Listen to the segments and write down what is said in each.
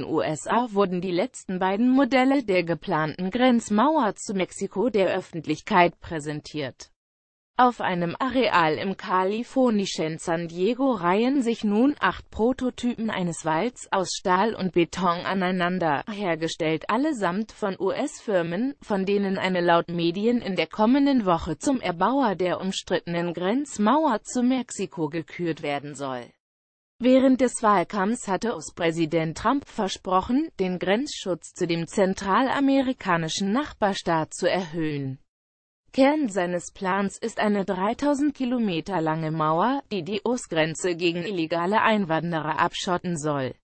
den USA wurden die letzten beiden Modelle der geplanten Grenzmauer zu Mexiko der Öffentlichkeit präsentiert. Auf einem Areal im kalifornischen San Diego reihen sich nun acht Prototypen eines Walds aus Stahl und Beton aneinander, hergestellt allesamt von US-Firmen, von denen eine laut Medien in der kommenden Woche zum Erbauer der umstrittenen Grenzmauer zu Mexiko gekürt werden soll. Während des Wahlkampfs hatte US-Präsident Trump versprochen, den Grenzschutz zu dem zentralamerikanischen Nachbarstaat zu erhöhen. Kern seines Plans ist eine 3000 Kilometer lange Mauer, die die US-Grenze gegen illegale Einwanderer abschotten soll.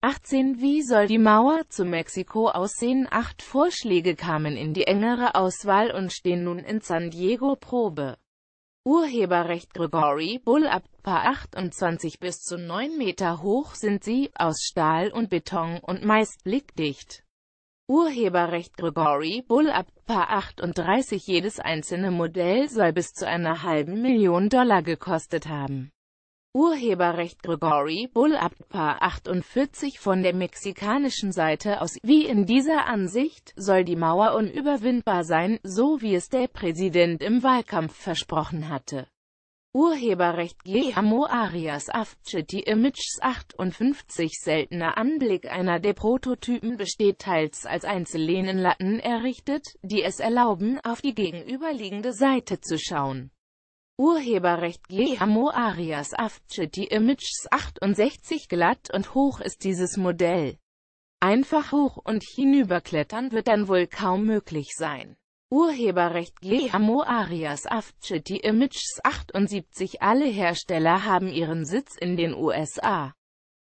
18 Wie soll die Mauer zu Mexiko aussehen? Acht Vorschläge kamen in die engere Auswahl und stehen nun in San Diego Probe. Urheberrecht Gregory Bull ab Paar 28 bis zu 9 Meter hoch sind sie, aus Stahl und Beton und meist blickdicht. Urheberrecht Gregory Bull ab Paar 38 Jedes einzelne Modell soll bis zu einer halben Million Dollar gekostet haben. Urheberrecht Gregory Bull ab 48 von der mexikanischen Seite aus, wie in dieser Ansicht, soll die Mauer unüberwindbar sein, so wie es der Präsident im Wahlkampf versprochen hatte. Urheberrecht Guillermo Arias Afchetti Images 58 Seltener Anblick einer der Prototypen besteht teils als Einzellehnenlatten errichtet, die es erlauben, auf die gegenüberliegende Seite zu schauen. Urheberrecht Guillermo Arias die Images 68 glatt und hoch ist dieses Modell. Einfach hoch und hinüberklettern wird dann wohl kaum möglich sein. Urheberrecht Guillermo Arias die Images 78 Alle Hersteller haben ihren Sitz in den USA.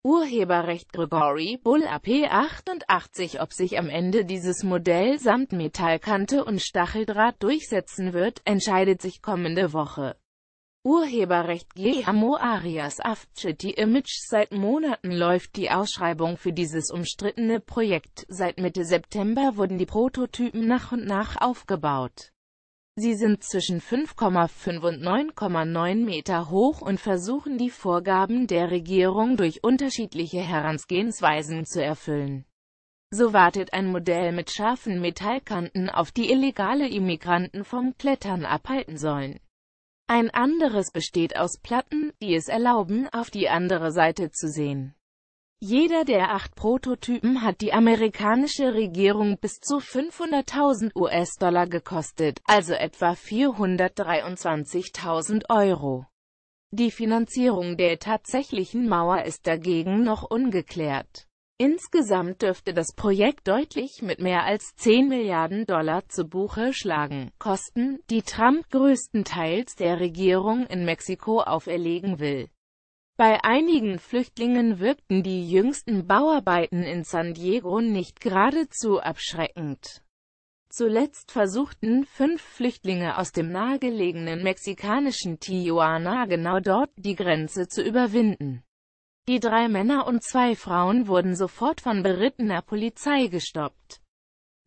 Urheberrecht Gregory Bull AP 88 Ob sich am Ende dieses Modell samt Metallkante und Stacheldraht durchsetzen wird, entscheidet sich kommende Woche. Urheberrecht Guillermo Arias Afchetti Image Seit Monaten läuft die Ausschreibung für dieses umstrittene Projekt, seit Mitte September wurden die Prototypen nach und nach aufgebaut. Sie sind zwischen 5,5 und 9,9 Meter hoch und versuchen die Vorgaben der Regierung durch unterschiedliche Herangehensweisen zu erfüllen. So wartet ein Modell mit scharfen Metallkanten auf die illegale Immigranten vom Klettern abhalten sollen. Ein anderes besteht aus Platten, die es erlauben, auf die andere Seite zu sehen. Jeder der acht Prototypen hat die amerikanische Regierung bis zu 500.000 US-Dollar gekostet, also etwa 423.000 Euro. Die Finanzierung der tatsächlichen Mauer ist dagegen noch ungeklärt. Insgesamt dürfte das Projekt deutlich mit mehr als 10 Milliarden Dollar zu Buche schlagen. Kosten, die Trump größtenteils der Regierung in Mexiko auferlegen will. Bei einigen Flüchtlingen wirkten die jüngsten Bauarbeiten in San Diego nicht geradezu abschreckend. Zuletzt versuchten fünf Flüchtlinge aus dem nahegelegenen mexikanischen Tijuana genau dort die Grenze zu überwinden. Die drei Männer und zwei Frauen wurden sofort von berittener Polizei gestoppt.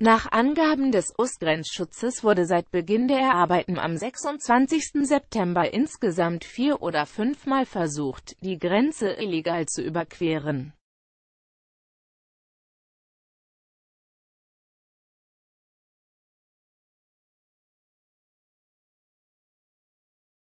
Nach Angaben des US-Grenzschutzes wurde seit Beginn der Arbeiten am 26. September insgesamt vier- oder fünfmal versucht, die Grenze illegal zu überqueren.